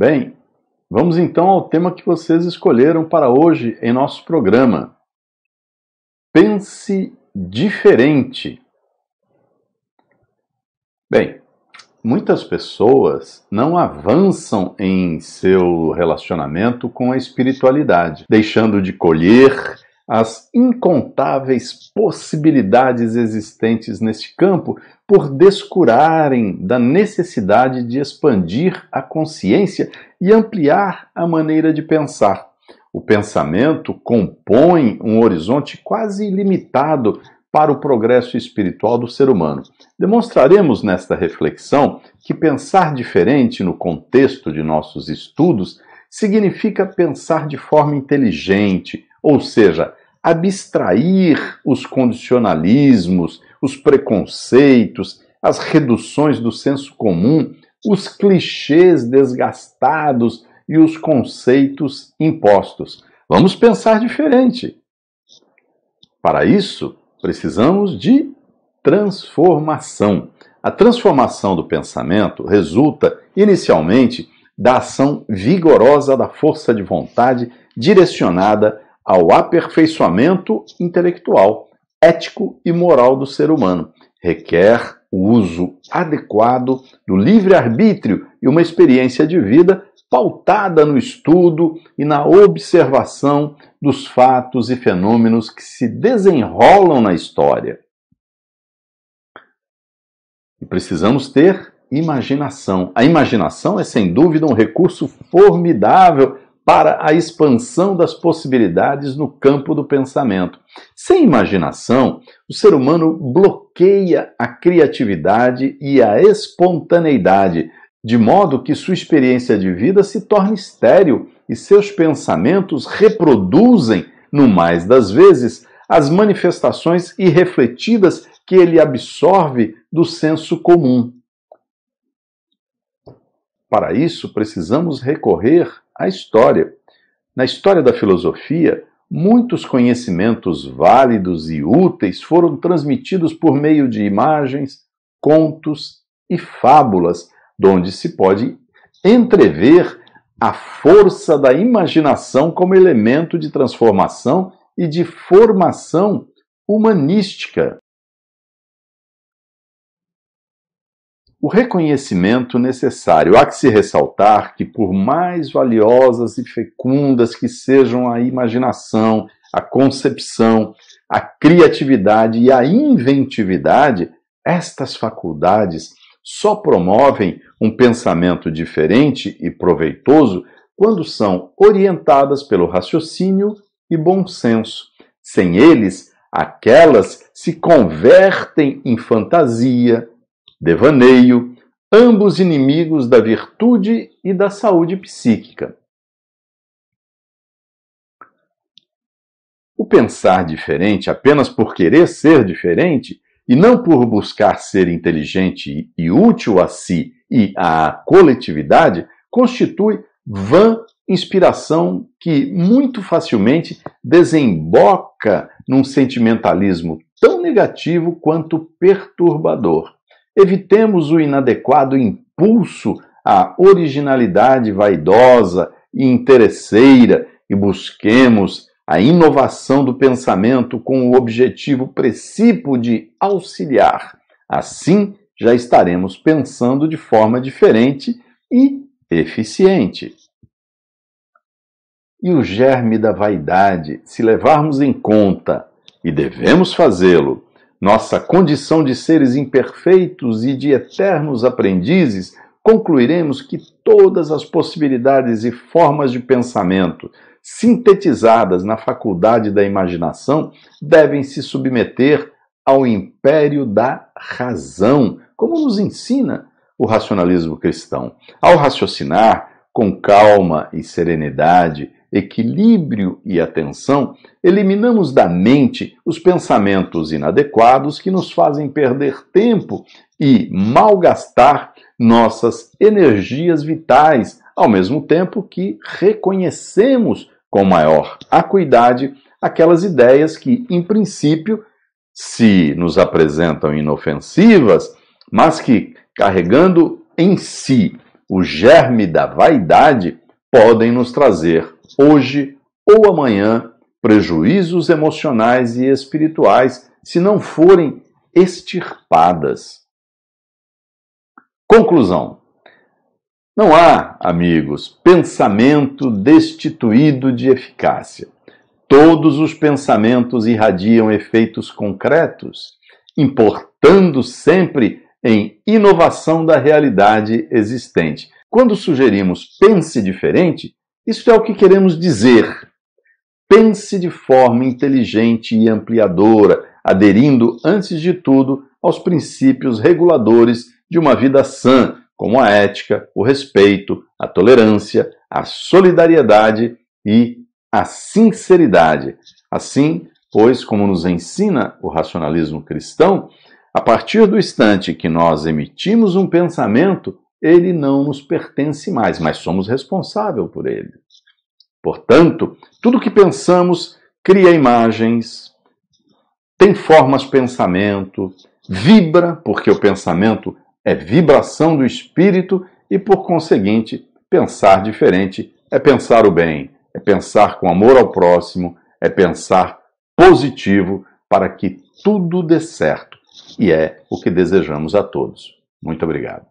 Bem, vamos então ao tema que vocês escolheram para hoje em nosso programa. Pense diferente. Bem, muitas pessoas não avançam em seu relacionamento com a espiritualidade, deixando de colher as incontáveis possibilidades existentes neste campo por descurarem da necessidade de expandir a consciência e ampliar a maneira de pensar. O pensamento compõe um horizonte quase ilimitado para o progresso espiritual do ser humano. Demonstraremos nesta reflexão que pensar diferente no contexto de nossos estudos significa pensar de forma inteligente, ou seja, abstrair os condicionalismos, os preconceitos, as reduções do senso comum, os clichês desgastados e os conceitos impostos. Vamos pensar diferente. Para isso, precisamos de transformação. A transformação do pensamento resulta, inicialmente, da ação vigorosa da força de vontade direcionada ao aperfeiçoamento intelectual, ético e moral do ser humano. Requer o uso adequado do livre-arbítrio e uma experiência de vida pautada no estudo e na observação dos fatos e fenômenos que se desenrolam na história. E precisamos ter imaginação. A imaginação é, sem dúvida, um recurso formidável para a expansão das possibilidades no campo do pensamento. Sem imaginação, o ser humano bloqueia a criatividade e a espontaneidade, de modo que sua experiência de vida se torna estéril e seus pensamentos reproduzem, no mais das vezes, as manifestações irrefletidas que ele absorve do senso comum. Para isso, precisamos recorrer a história. Na história da filosofia, muitos conhecimentos válidos e úteis foram transmitidos por meio de imagens, contos e fábulas, donde se pode entrever a força da imaginação como elemento de transformação e de formação humanística. o reconhecimento necessário. Há que se ressaltar que, por mais valiosas e fecundas que sejam a imaginação, a concepção, a criatividade e a inventividade, estas faculdades só promovem um pensamento diferente e proveitoso quando são orientadas pelo raciocínio e bom senso. Sem eles, aquelas se convertem em fantasia, devaneio, ambos inimigos da virtude e da saúde psíquica. O pensar diferente apenas por querer ser diferente e não por buscar ser inteligente e útil a si e à coletividade constitui vã inspiração que muito facilmente desemboca num sentimentalismo tão negativo quanto perturbador. Evitemos o inadequado impulso à originalidade vaidosa e interesseira e busquemos a inovação do pensamento com o objetivo precípio de auxiliar. Assim, já estaremos pensando de forma diferente e eficiente. E o germe da vaidade, se levarmos em conta, e devemos fazê-lo, nossa condição de seres imperfeitos e de eternos aprendizes, concluiremos que todas as possibilidades e formas de pensamento sintetizadas na faculdade da imaginação devem se submeter ao império da razão, como nos ensina o racionalismo cristão. Ao raciocinar, com calma e serenidade, equilíbrio e atenção, eliminamos da mente os pensamentos inadequados que nos fazem perder tempo e malgastar nossas energias vitais, ao mesmo tempo que reconhecemos com maior acuidade aquelas ideias que, em princípio, se nos apresentam inofensivas, mas que, carregando em si o germe da vaidade, podem nos trazer, hoje ou amanhã, prejuízos emocionais e espirituais se não forem extirpadas. Conclusão. Não há, amigos, pensamento destituído de eficácia. Todos os pensamentos irradiam efeitos concretos, importando sempre em inovação da realidade existente. Quando sugerimos pense diferente, isso é o que queremos dizer. Pense de forma inteligente e ampliadora, aderindo, antes de tudo, aos princípios reguladores de uma vida sã, como a ética, o respeito, a tolerância, a solidariedade e a sinceridade. Assim, pois, como nos ensina o racionalismo cristão, a partir do instante que nós emitimos um pensamento, ele não nos pertence mais, mas somos responsáveis por ele. Portanto, tudo que pensamos cria imagens, tem formas pensamento, vibra, porque o pensamento é vibração do espírito e, por conseguinte, pensar diferente é pensar o bem, é pensar com amor ao próximo, é pensar positivo para que tudo dê certo e é o que desejamos a todos. Muito obrigado.